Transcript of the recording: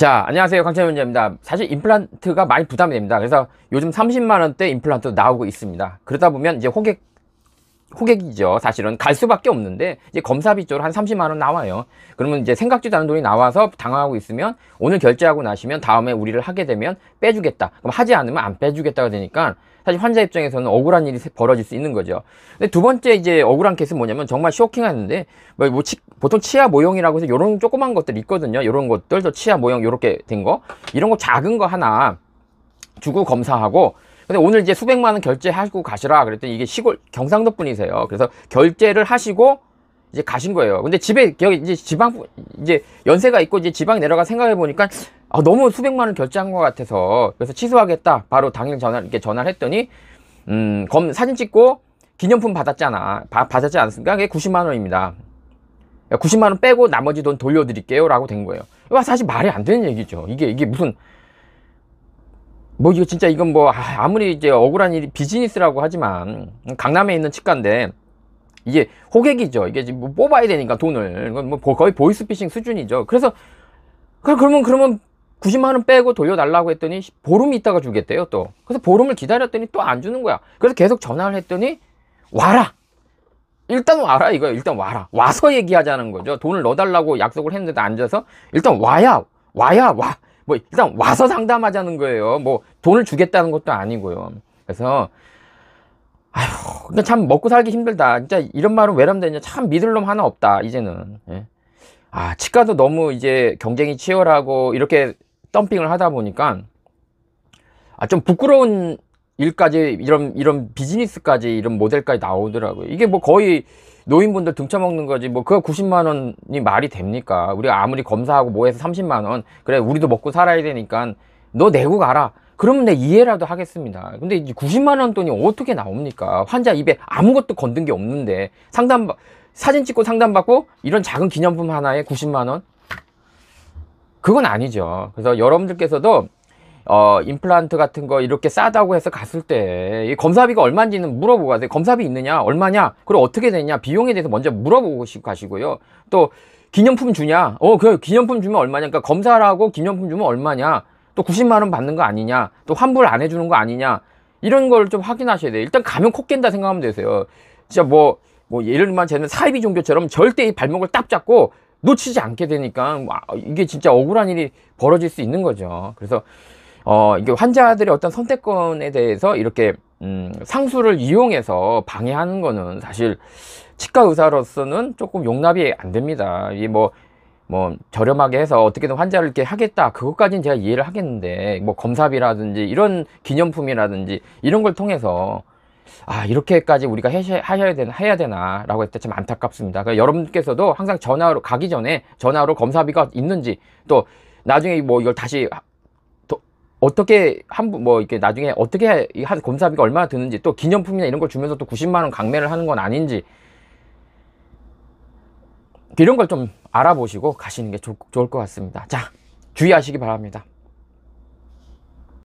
자 안녕하세요 강철현입니다 사실 임플란트가 많이 부담이 됩니다 그래서 요즘 30만원대 임플란트 나오고 있습니다 그러다 보면 이제 호객 호객이죠 사실은 갈 수밖에 없는데 이제 검사비 쪽으로 한 30만원 나와요 그러면 이제 생각지도 않은 돈이 나와서 당하고 황 있으면 오늘 결제하고 나시면 다음에 우리를 하게 되면 빼주겠다 그럼 하지 않으면 안 빼주겠다가 되니까 사실 환자 입장에서는 억울한 일이 벌어질 수 있는 거죠. 근데 두 번째 이제 억울한 케이스는 뭐냐면 정말 쇼킹하는데 뭐, 뭐 치, 보통 치아 모형이라고 해서 이런 조그만 것들 있거든요 이런 것들 저 치아 모형 이렇게 된 거 이런 거 작은 거 하나 주고 검사하고 근데 오늘 이제 수백만 원 결제하고 가시라 그랬더니 이게 시골 경상도 분이세요 그래서 결제를 하시고 이제 가신 거예요 근데 집에 여기 이제 지방 이제 연세가 있고 이제 지방 내려가 생각해 보니까 아, 너무 수백만 원 결제한 것 같아서 그래서 취소하겠다 바로 당일 전화 이렇게 전화를 했더니 음 검 사진 찍고 기념품 받았잖아 받, 받았지 않습니까 그게 90만 원입니다 90만 원 빼고 나머지 돈 돌려드릴게요 라고 된 거예요 사실 말이 안 되는 얘기죠 이게 이게 무슨 뭐 이거 진짜 이건 뭐 아, 아무리 이제 억울한 일이 비즈니스라고 하지만 강남에 있는 치과인데 이게 호객이죠 이게 뭐 뽑아야 되니까 돈을 뭐 거의 보이스피싱 수준이죠 그래서 그러면 그러면 90만 원 빼고 돌려달라고 했더니 보름 있다가 주겠대요 또 그래서 보름을 기다렸더니 또 안 주는 거야 그래서 계속 전화를 했더니 와라 일단 와라 이거야 일단 와라 와서 얘기하자는 거죠 돈을 넣어달라고 약속을 했는데 도 앉아서 일단 와야 와야 와 뭐 일단 와서 상담하자는 거예요 뭐 돈을 주겠다는 것도 아니고요 그래서 아휴 근데 참 먹고 살기 힘들다 진짜 이런 말은 외람되냐 참 믿을 놈 하나 없다 이제는 예. 아 치과도 너무 이제 경쟁이 치열하고 이렇게 덤핑을 하다 보니까 아 좀 부끄러운 일까지 이런 이런 비즈니스까지 이런 모델까지 나오더라고요 이게 뭐 거의 노인분들 등쳐먹는 거지 뭐 그거 90만 원이 말이 됩니까 우리가 아무리 검사하고 뭐 해서 30만 원 그래 우리도 먹고 살아야 되니까 너 내고 가라 그러면 내 이해라도 하겠습니다 근데 이제 90만 원 돈이 어떻게 나옵니까 환자 입에 아무것도 건든 게 없는데 상담 사진 찍고 상담받고 이런 작은 기념품 하나에 90만 원 그건 아니죠 그래서 여러분들께서도 어, 임플란트 같은 거 이렇게 싸다고 해서 갔을 때 이 검사비가 얼마인지는 물어보고 가세요 검사비 있느냐 얼마냐 그리고 어떻게 되냐 비용에 대해서 먼저 물어보고 가시고요 또 기념품 주냐 어 그 기념품 주면 얼마냐 그러니까 검사라고 기념품 주면 얼마냐 또 90만원 받는 거 아니냐 또 환불 안 해주는 거 아니냐 이런 걸 좀 확인하셔야 돼요 일단 가면 코 깬다 생각하면 되세요 진짜 뭐뭐 뭐 예를 들면 저는 사이비 종교처럼 절대 이 발목을 딱 잡고 놓치지 않게 되니까 와, 뭐, 아, 이게 진짜 억울한 일이 벌어질 수 있는 거죠 그래서 어, 이게 환자들의 어떤 선택권에 대해서 이렇게 음, 상수를 이용해서 방해하는 거는 사실 치과 의사로서는 조금 용납이 안 됩니다. 이게 뭐, 뭐, 저렴하게 해서 어떻게든 환자를 이렇게 하겠다. 그것까지는 제가 이해를 하겠는데, 뭐, 검사비라든지, 이런 기념품이라든지, 이런 걸 통해서, 아, 이렇게까지 우리가 해셔, 야 되나, 해야 되나, 라고 했을 때 참 안타깝습니다. 그러니까 여러분께서 도 항상 전화로, 가기 전에 전화로 검사비가 있는지, 또, 나중에 뭐 이걸 다시 어떻게 한뭐 이렇게 나중에 어떻게 한 검사비가 얼마나 드는지 또 기념품이나 이런 걸 주면서 또 90만 원 강매를 하는 건 아닌지 이런 걸 좀 알아보시고 가시는 게 좋, 좋을 것 같습니다. 자 주의하시기 바랍니다.